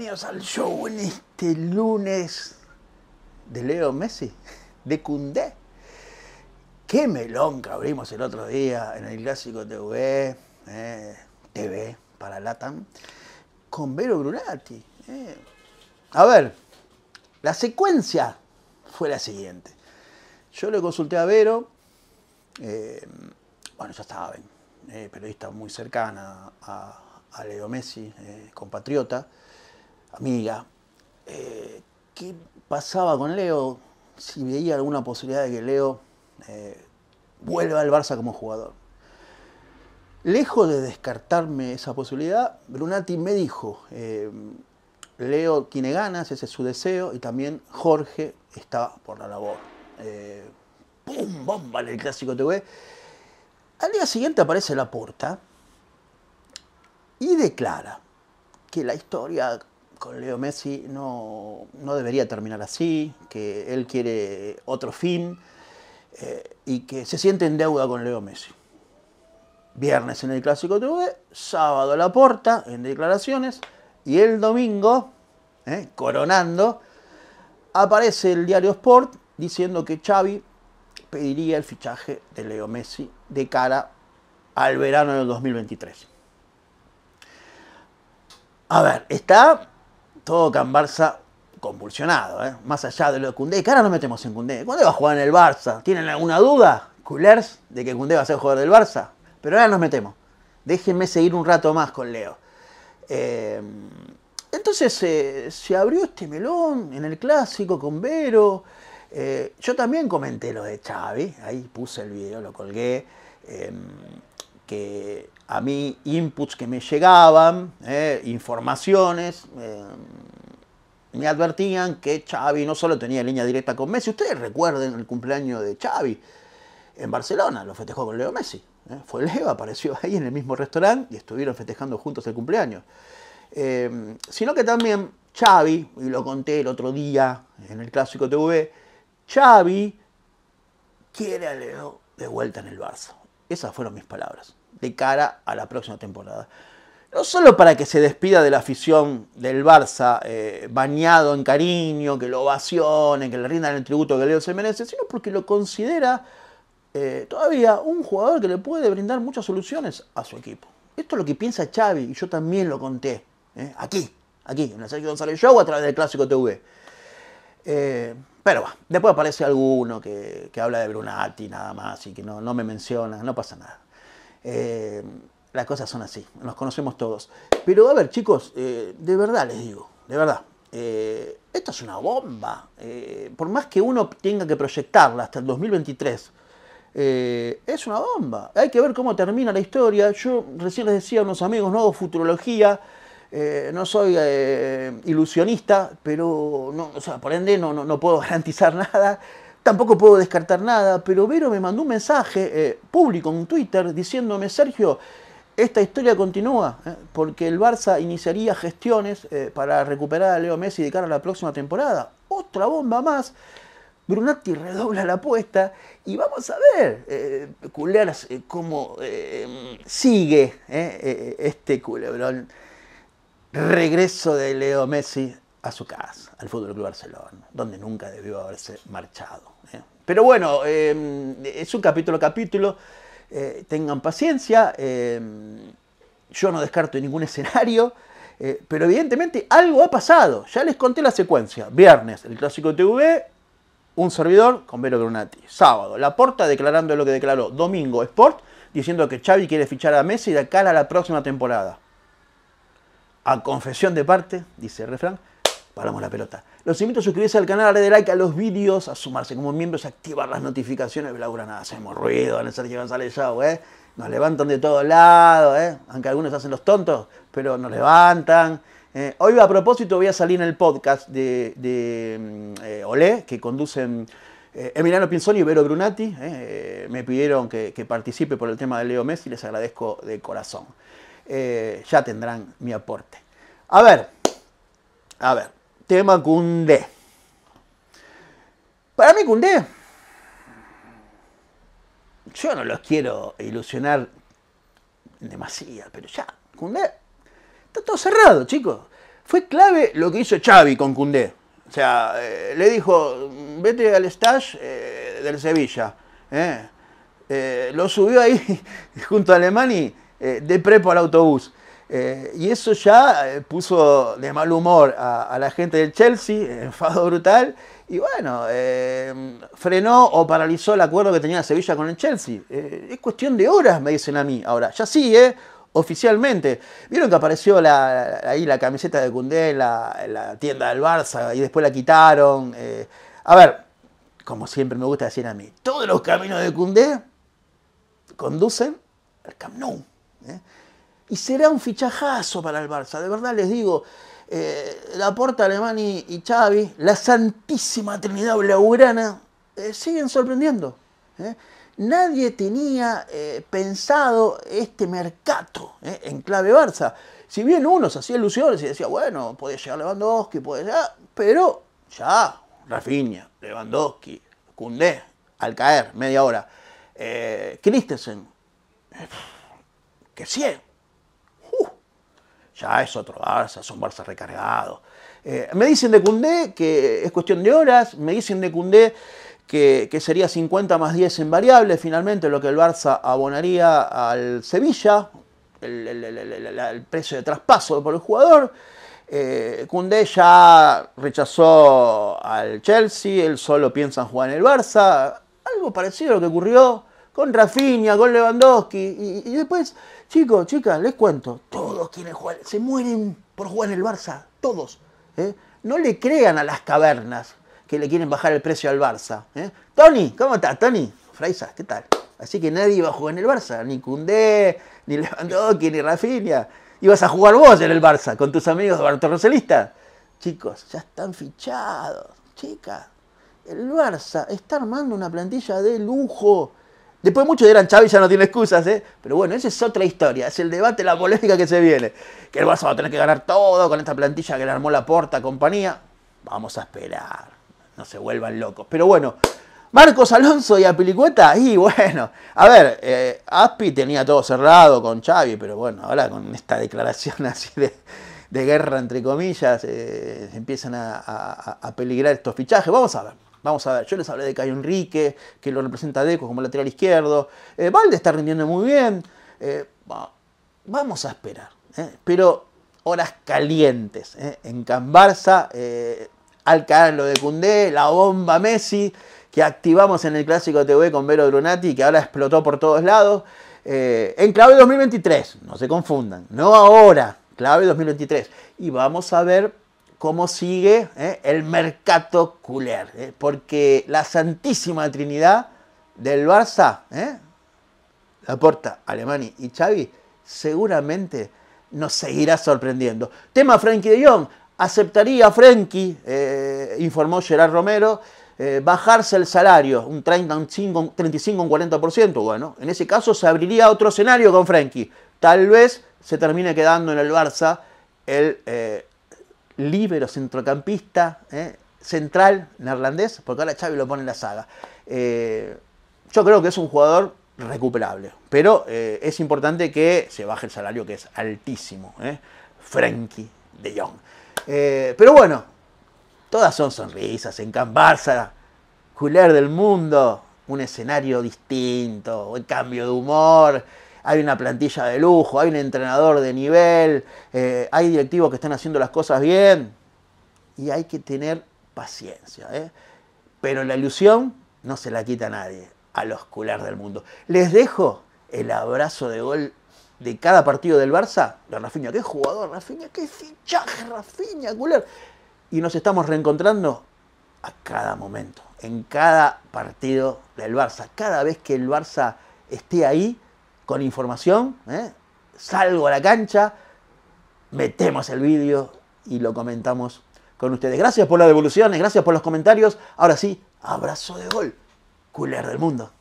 bienvenidos al show en este lunes de Leo Messi, de Cundé. Qué melón que abrimos el otro día en el clásico TV, eh, TV para Latam, con Vero Brunati. Eh. A ver, la secuencia fue la siguiente. Yo le consulté a Vero, eh, bueno, ya saben, periodista muy cercana a Leo Messi, compatriota amiga, eh, qué pasaba con Leo, si veía alguna posibilidad de que Leo eh, vuelva al Barça como jugador. Lejos de descartarme esa posibilidad, Brunati me dijo, eh, Leo tiene ganas, ese es su deseo, y también Jorge está por la labor. ¡Pum! ¡Bomba en el clásico TV! Al día siguiente aparece la puerta y declara que la historia con Leo Messi no, debería terminar así, que él quiere otro fin eh, y que se siente en deuda con Leo Messi. Viernes en el Clásico TV, sábado a la porta en declaraciones y el domingo, eh, coronando, aparece el diario Sport diciendo que Xavi pediría el fichaje de Leo Messi de cara al verano del 2023. A ver, está todo Can Barça convulsionado, ¿eh? más allá de lo de Cundé. Que ahora nos metemos en Cundé. ¿Cuándo va a jugar en el Barça? ¿Tienen alguna duda, culers, de que Cundé va a ser jugador del Barça? Pero ahora nos metemos. Déjenme seguir un rato más con Leo. Eh, entonces eh, se abrió este melón en el clásico con Vero. yo también comenté lo de Xavi, ahí puse el video, lo colgué que a mí inputs que me llegaban, eh, informaciones, eh, me advertían que Xavi no solo tenía línea directa con Messi, ustedes recuerden el cumpleaños de Xavi en Barcelona, lo festejó con Leo Messi, eh, fue Leo, apareció ahí en el mismo restaurante y estuvieron festejando juntos el cumpleaños. sino que también Xavi, y lo conté el otro día en el Clásico TV, Xavi quiere a Leo de vuelta en el Barça. Esas fueron mis palabras de cara a la próxima temporada. No solo para que se despida de la afición del Barça eh, bañado en cariño, que lo ovacionen, que le rindan el tributo que Leo se merece, sino porque lo considera eh, todavía un jugador que le puede brindar muchas soluciones a su equipo. Esto es lo que piensa Xavi y yo también lo conté eh, aquí, aquí, en la Sergio González Show a través del Clásico TV. Pero bueno, después aparece alguno que, habla de Brunati nada más y que no, no me menciona, no pasa nada. Eh, las cosas son así, nos conocemos todos. Pero a ver, chicos, eh, de verdad les digo, de verdad, eh, esto es una bomba. Eh, por más que uno tenga que proyectarla hasta el 2023, es una bomba. Hay que ver cómo termina la historia. Yo recién les decía a unos amigos, no hago futurología, no soy ilusionista, pero no, por ende no, no, puedo garantizar nada. Tampoco puedo descartar nada, pero Vero me mandó un mensaje eh, público en Twitter diciéndome, Sergio, esta historia continúa, eh, porque el Barça iniciaría gestiones eh, para recuperar a Leo Messi de cara a la próxima temporada. Otra bomba más. Brunatti redobla la apuesta y vamos a ver, eh, cómo sigue este culebrón regreso de Leo Messi a su casa, al Fútbol Club Barcelona, donde nunca debió haberse marchado. ¿eh? Pero bueno, eh, es un capítulo a capítulo. Eh, tengan paciencia. yo no descarto ningún escenario. pero evidentemente algo ha pasado. Ya les conté la secuencia. Viernes, el clásico TV, un servidor con Vero Brunati. Sábado, La Porta declarando lo que declaró. Domingo, Sport diciendo que Xavi quiere fichar a Messi de acá a la próxima temporada. A confesión de parte, dice el refrán, paramos la pelota. Los invito a suscribirse al canal, a darle like a los vídeos, a sumarse como miembros, a activar las notificaciones. Laura, nada, hacemos ruido en el Sergio González ya, ¿eh? Nos levantan de todos lados, ¿eh? Aunque algunos hacen los tontos, pero nos levantan. ¿eh? hoy a propósito voy a salir en el podcast de, mm, eh, Olé, que conducen eh, Emiliano Pinzoni y Vero Brunati. me pidieron que, participe por el tema de Leo Messi, les agradezco de corazón. ya tendrán mi aporte. A ver, a ver, tema Gundé. Para mí Gundé, yo no los quiero ilusionar demasiado, pero ya, Gundé, está todo cerrado, chicos. Fue clave lo que hizo Xavi con Gundé. O sea, eh, le dijo, vete al stage eh, del Sevilla. ¿eh? lo subió ahí junto a Alemany de prepo al autobús. Eh, y eso ya eh, puso de mal humor a, la gente del Chelsea, enfado brutal, y bueno, eh, frenó o paralizó el acuerdo que tenía Sevilla con el Chelsea. es cuestión de horas, me dicen a mí. Ahora, ya sí, oficialmente. Vieron que apareció la, ahí la camiseta de Cundé en la, tienda del Barça y después la quitaron. a ver, como siempre me gusta decir a mí, todos los caminos de Cundé conducen al Camp Nou y será un fichajazo para el Barça. De verdad les digo, eh, la Porta y, Chavi Xavi, la Santísima Trinidad Blaugrana, eh, siguen sorprendiendo. Eh. Nadie tenía eh, pensado este mercado en clave Barça. Si bien uno se hacía ilusiones y decía, bueno, puede llegar Lewandowski, puede llegar, pero ya, Rafinha, Lewandowski, Cundé, al caer, media hora. Christensen, que sí ya es otro Barça, ah, son Barça recargado. Eh, me dicen de Cundé que es cuestión de horas, me dicen de Cundé que, sería 50 más 10 en variable. finalmente lo que el Barça abonaría al Sevilla, el, precio de traspaso por el jugador. Eh, ya rechazó al Chelsea, él solo piensa en jugar en el Barça, algo parecido a lo que ocurrió con Rafinha, con Lewandowski, y después Chicos, chicas, les cuento, todos quieren jugar, se mueren por jugar en el Barça, todos. ¿eh? No le crean a las cavernas que le quieren bajar el precio al Barça. ¿eh? Tony, ¿cómo estás, Tony? Fraisa, ¿qué tal? Así que nadie iba a jugar en el Barça, ni Cundé, ni Lewandowski, ni Rafinha. Ibas a jugar vos en el Barça con tus amigos bartorrocelistas. Chicos, ya están fichados, chicas. El Barça está armando una plantilla de lujo Después muchos dirán, Xavi ya no tiene excusas, ¿eh? Pero bueno, esa es otra historia, es el debate, la polémica que se viene. Que el Barça va a tener que ganar todo con esta plantilla que le armó la porta, compañía. Vamos a esperar, no se vuelvan locos. Pero bueno, Marcos Alonso y Apilicueta, y bueno, a ver, eh, Aspi tenía todo cerrado con Xavi, pero bueno, ahora con esta declaración así de, guerra, entre comillas, eh, empiezan a peligrar estos fichajes. Vamos a ver. Vamos a ver, yo les hablé de Caio Enrique, que lo representa Deco como lateral izquierdo. Eh, Valde está rindiendo muy bien. Eh, vamos a esperar. ¿eh? Pero horas calientes. En Can Barça, Alcaraz lo de Cundé, la bomba Messi, que activamos en el clásico TV con Vero Brunati, que ahora explotó por todos lados. en clave 2023, no se confundan, no ahora, clave 2023. Y vamos a ver cómo sigue ¿eh? el mercado culer, ¿eh? porque la Santísima Trinidad del Barça, ¿eh? la porta Alemani y Xavi, seguramente nos seguirá sorprendiendo. Tema Frankie de Jong, aceptaría Frankie, informó Gerard Romero, bajarse el salario un 35, un 35 un 40%, bueno, en ese caso se abriría otro escenario con Frankie, tal vez se termine quedando en el Barça el Libero centrocampista, eh, central neerlandés, porque ahora Xavi lo pone en la saga. Eh, yo creo que es un jugador recuperable, pero eh, es importante que se baje el salario que es altísimo. Frankie de Jong. pero bueno, todas son sonrisas en Camp Barça, del mundo, un escenario distinto, un cambio de humor hay una plantilla de lujo, hay un entrenador de nivel, eh, hay directivos que están haciendo las cosas bien. Y hay que tener paciencia. ¿eh? Pero la ilusión no se la quita a nadie, a los culers del mundo. Les dejo el abrazo de gol de cada partido del Barça, de Rafinha, qué jugador, Rafinha, qué fichaje, Rafinha, culer. Y nos estamos reencontrando a cada momento, en cada partido del Barça. Cada vez que el Barça esté ahí, con información, ¿eh? salgo a la cancha, metemos el vídeo y lo comentamos con ustedes. Gracias por las devoluciones, gracias por los comentarios. Ahora sí, abrazo de gol, culer del mundo.